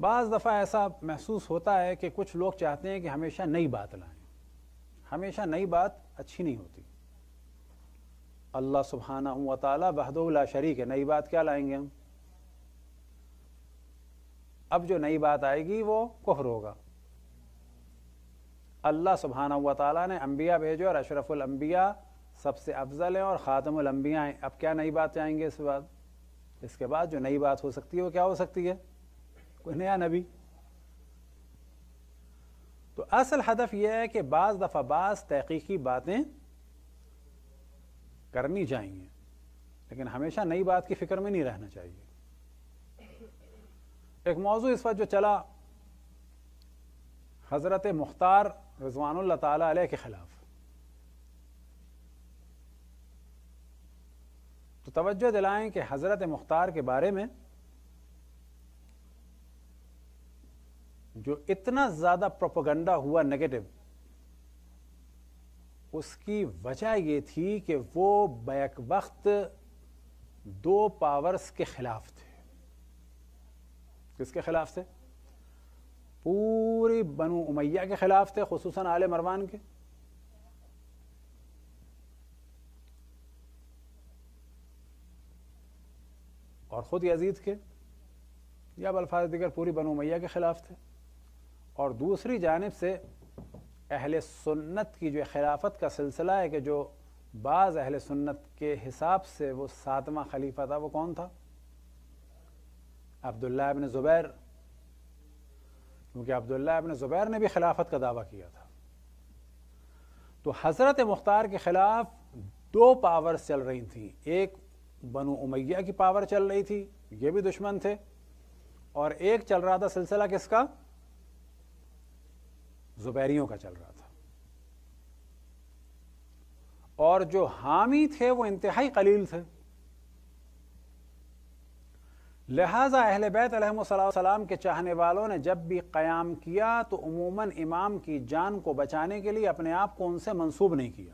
بعض دفعہ ایسا محسوس ہوتا ہے کہ کچھ لوگ چاہتے ہیں کہ ہمیشہ نئی بات لائیں ہمیشہ نئی بات اچھی نہیں ہوتی اللہ سبحانہ و تعالی بہد اللہ شریک ہے نئی بات کیا لائیں گے ہم اب جو نئی بات آئے گی وہ کفر ہوگا اللہ سبحانہ و تعالیٰ نے انبیاء بھیجو اور اشرف الانبیاء سب سے افضل ہیں اور خاتم الانبیاء ہیں اب کیا نئی بات آئیں گے اس بعد اس کے بعد جو نئی بات ہو سکتی ہے وہ کیا ہو سکتی ہے نیا نبی تو اصل ہدف یہ ہے کہ بعض دفعہ بعض تحقیقی باتیں کرنی چاہیے لیکن ہمیشہ نئی بات کی فکر میں نہیں رہنا چاہیے ایک موضوع اس وقت جو چلا حضرت مختار رضوان اللہ تعالی علیہ کے خلاف تو توجہ دلائیں کہ حضرت مختار کے بارے میں جو اتنا زیادہ پروپگنڈا ہوا نگیٹو اس کی وجہ یہ تھی کہ وہ بیک وقت دو پاورز کے خلاف تھے کس کے خلاف تھے پوری بنو امیہ کے خلاف تھے خصوصاً آل مروان کے اور خود یزید کے یا اب الفاظ دیگر پوری بنو امیہ کے خلاف تھے اور دوسری جانب سے اہل سنت کی جو خلافت کا سلسلہ ہے کہ جو بعض اہل سنت کے حساب سے وہ ساتواں خلیفہ تھا وہ کون تھا عبداللہ ابن زبیر کیونکہ عبداللہ ابن زبیر نے بھی خلافت کا دعویٰ کیا تھا تو حضرت مختار کے خلاف دو پاور چل رہی تھیں ایک بنو امیہ کی پاور چل رہی تھی یہ بھی دشمن تھے اور ایک چل رہا تھا سلسلہ کس کا زبیریوں کا چل رہا تھا اور جو حامی تھے وہ انتہائی قلیل تھے لہذا اہل بیت علیہ السلام کے چاہنے والوں نے جب بھی قیام کیا تو عموماً امام کی جان کو بچانے کے لیے اپنے آپ کو ان سے منسوب نہیں کیا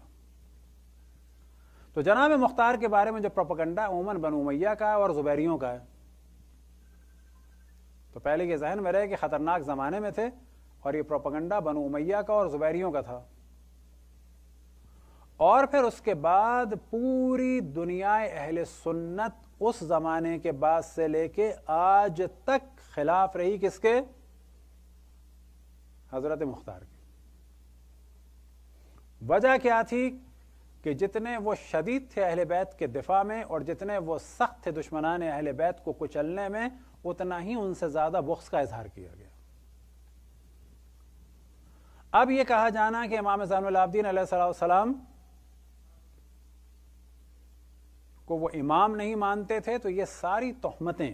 تو جناب مختار کے بارے میں جو پروپگنڈا عموماً امیہ کا اور زبیریوں کا ہے تو پہلے یہ ذہن میں رہے کہ خطرناک زمانے میں تھے اور یہ پروپگنڈا بنو امیہ کا اور زبیریوں کا تھا اور پھر اس کے بعد پوری دنیا اہل سنت اس زمانے کے بعد سے لے کے آج تک خلاف رہی کس کے حضرت مختار کی وجہ کیا تھی کہ جتنے وہ شدید تھے اہل بیت کے دفاع میں اور جتنے وہ سخت تھے دشمنان اہل بیت کو کچلنے میں اتنا ہی ان سے زیادہ بخص کا اظہار کیا گیا اب یہ کہا جانا کہ امام زین العابدین علیہ السلام کو وہ امام نہیں مانتے تھے تو یہ ساری تہمتیں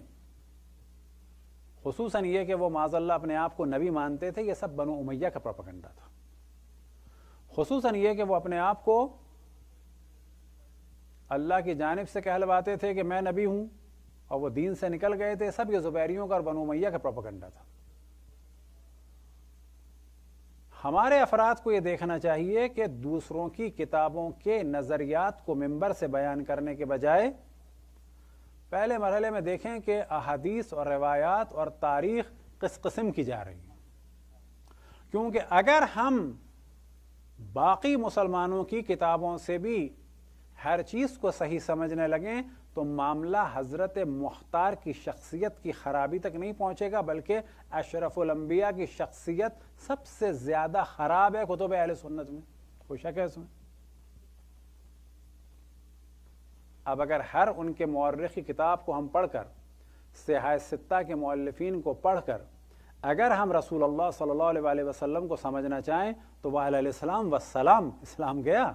خصوصاً یہ کہ وہ معذ اللہ اپنے آپ کو نبی مانتے تھے یہ سب بنو امیہ کا پروپگنڈا تھا خصوصاً یہ کہ وہ اپنے آپ کو اللہ کی جانب سے کہلواتے تھے کہ میں نبی ہوں اور وہ دین سے نکل گئے تھے سب یہ زبیریوں کا اور بنو امیہ کا پروپگنڈا تھا ہمارے افراد کو یہ دیکھنا چاہیے کہ دوسروں کی کتابوں کے نظریات کو ممبر سے بیان کرنے کے بجائے پہلے مرحلے میں دیکھیں کہ احادیث اور روایات اور تاریخ کس قسم کی جا رہی کیونکہ اگر ہم باقی مسلمانوں کی کتابوں سے بھی ہر چیز کو صحیح سمجھنے لگیں تو معاملہ حضرت مختار کی شخصیت کی خرابی تک نہیں پہنچے گا بلکہ اشرف الانبیاء کی شخصیت سب سے زیادہ خراب ہے کتب اہل سنت میں خوش ہے اس میں اب اگر ہر ان کے معرخی کتاب کو ہم پڑھ کر سیاح ستہ کے مؤلفین کو پڑھ کر اگر ہم رسول اللہ صلی اللہ علیہ وسلم کو سمجھنا چاہیں تو وہ علیہ السلام وسلام اسلام گیا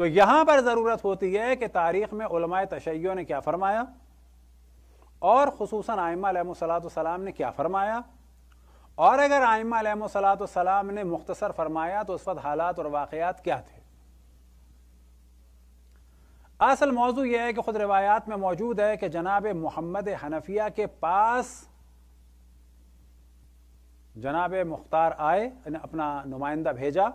تو یہاں پر ضرورت ہوتی ہے کہ تاریخ میں علماء تشیعوں نے کیا فرمایا اور خصوصاً آئمہ علیہ السلام نے کیا فرمایا اور اگر آئمہ علیہ السلام نے مختصر فرمایا تو اس وقت حالات اور واقعات کیا تھے اصل موضوع یہ ہے کہ خود روایات میں موجود ہے کہ جناب محمد حنفیہ کے پاس جناب مختار آئے یعنی اپنا نمائندہ بھیجا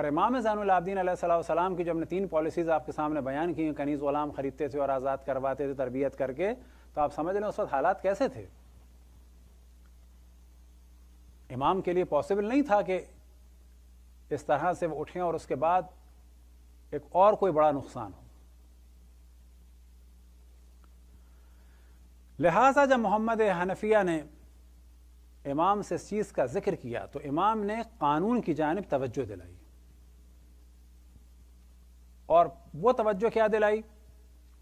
اور امام زین العابدین علیہ السلام کی جب نے تین پالیسیز آپ کے سامنے بیان کی ہیں کنیز غلام خریدتے تھے اور آزاد کرواتے تھے تربیت کر کے تو آپ سمجھ لیں اس وقت حالات کیسے تھے امام کے لیے پاسبل نہیں تھا کہ اس طرح سے وہ اٹھیں اور اس کے بعد ایک اور کوئی بڑا نقصان ہو لہذا جب محمد حنفیہ نے امام سے اس چیز کا ذکر کیا تو امام نے قانون کی جانب توجہ دلائی اور وہ توجہ کیا دلائی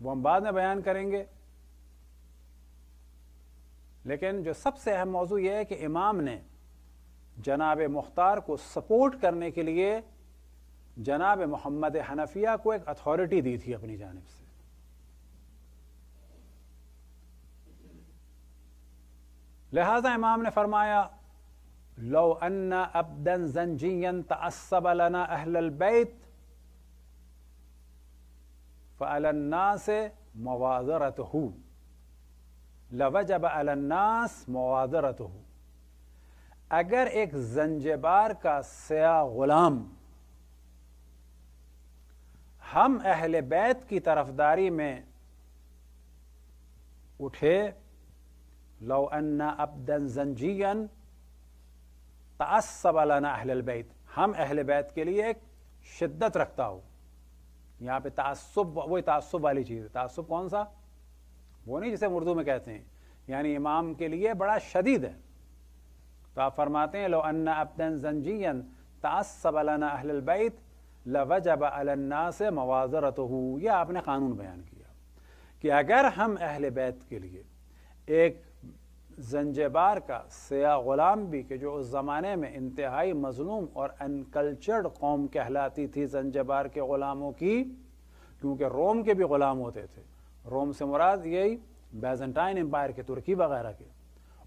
وہ ہم بعد میں بیان کریں گے لیکن جو سب سے اہم موضوع یہ ہے کہ امام نے جناب مختار کو سپورٹ کرنے کے لیے جناب محمد حنفیہ کو ایک اتھارٹی دی تھی اپنی جانب سے لہذا امام نے فرمایا لو زنجین تعصب لنا اہل البیت النا موازرت ہو لوجب الناس موازرت ہو اگر ایک زنجبار کا سیاہ غلام ہم اہل بیت کی طرفداری میں اٹھے لو انا ابدن زنجین تعصب لنا اہل البیت ہم اہل بیت کے لیے ایک شدت رکھتا ہوں یہاں پہ تعصب وہ تعصب والی چیز ہے تعصب کون سا وہ نہیں جسے اردو میں کہتے ہیں یعنی امام کے لیے بڑا شدید ہے تو آپ فرماتے ہیں لو ان ابدن زنجین تعصب علنا اہل البیت لوجب علنا سے موازر یہ آپ نے قانون بیان کیا کہ اگر ہم اہل بیت کے لیے ایک زنجبار کا سیاہ غلام بھی کہ جو اس زمانے میں انتہائی مظلوم اور انکلچرڈ قوم کہلاتی تھی زنجبار کے غلاموں کی کیونکہ روم کے بھی غلام ہوتے تھے روم سے مراد یہی بیزنٹائن امپائر کے ترکی وغیرہ کے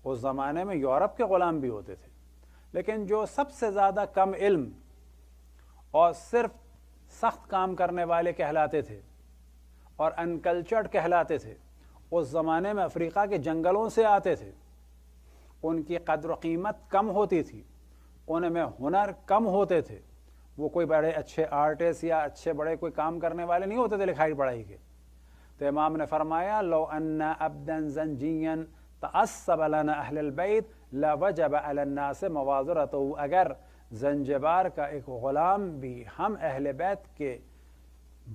اس زمانے میں یورپ کے غلام بھی ہوتے تھے لیکن جو سب سے زیادہ کم علم اور صرف سخت کام کرنے والے کہلاتے تھے اور انکلچرڈ کہلاتے تھے اس زمانے میں افریقہ کے جنگلوں سے آتے تھے ان کی قدر و قیمت کم ہوتی تھی ان میں ہنر کم ہوتے تھے وہ کوئی بڑے اچھے آرٹسٹ یا اچھے بڑے کوئی کام کرنے والے نہیں ہوتے تھے لکھائی پڑھائی کے تو امام نے فرمایا لو ان تعصب لنا اہل البیت لوجب علی الناس تو اگر زنجبار کا ایک غلام بھی ہم اہل بیت کے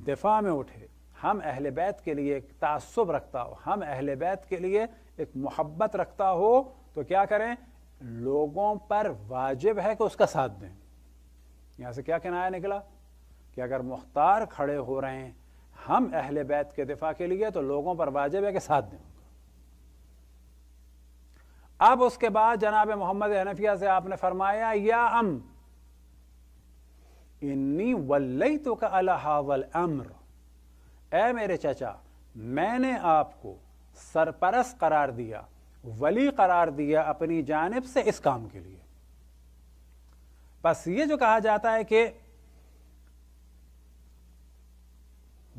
دفاع میں اٹھے ہم اہل بیت کے لیے ایک تعصب رکھتا ہو ہم اہل بیت کے لیے ایک محبت رکھتا ہو تو کیا کریں لوگوں پر واجب ہے کہ اس کا ساتھ دیں یہاں سے کیا کنایا نکلا کہ اگر مختار کھڑے ہو رہے ہیں ہم اہل بیت کے دفاع کے لیے تو لوگوں پر واجب ہے کہ ساتھ دیں اب اس کے بعد جناب محمد حنفیہ سے آپ نے فرمایا یا ام انی تو کا الحاول اے میرے چچا میں نے آپ کو سرپرس قرار دیا ولی قرار دیا اپنی جانب سے اس کام کے لیے بس یہ جو کہا جاتا ہے کہ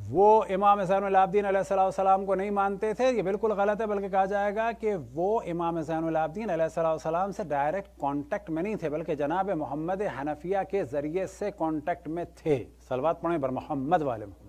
وہ امام حسین العبدین علیہ السلام کو نہیں مانتے تھے یہ بالکل غلط ہے بلکہ کہا جائے گا کہ وہ امام حسین العبدین علیہ السلام سے ڈائریکٹ کانٹیکٹ میں نہیں تھے بلکہ جناب محمد حنفیہ کے ذریعے سے کانٹیکٹ میں تھے سلوات پڑھیں بر محمد والے محمد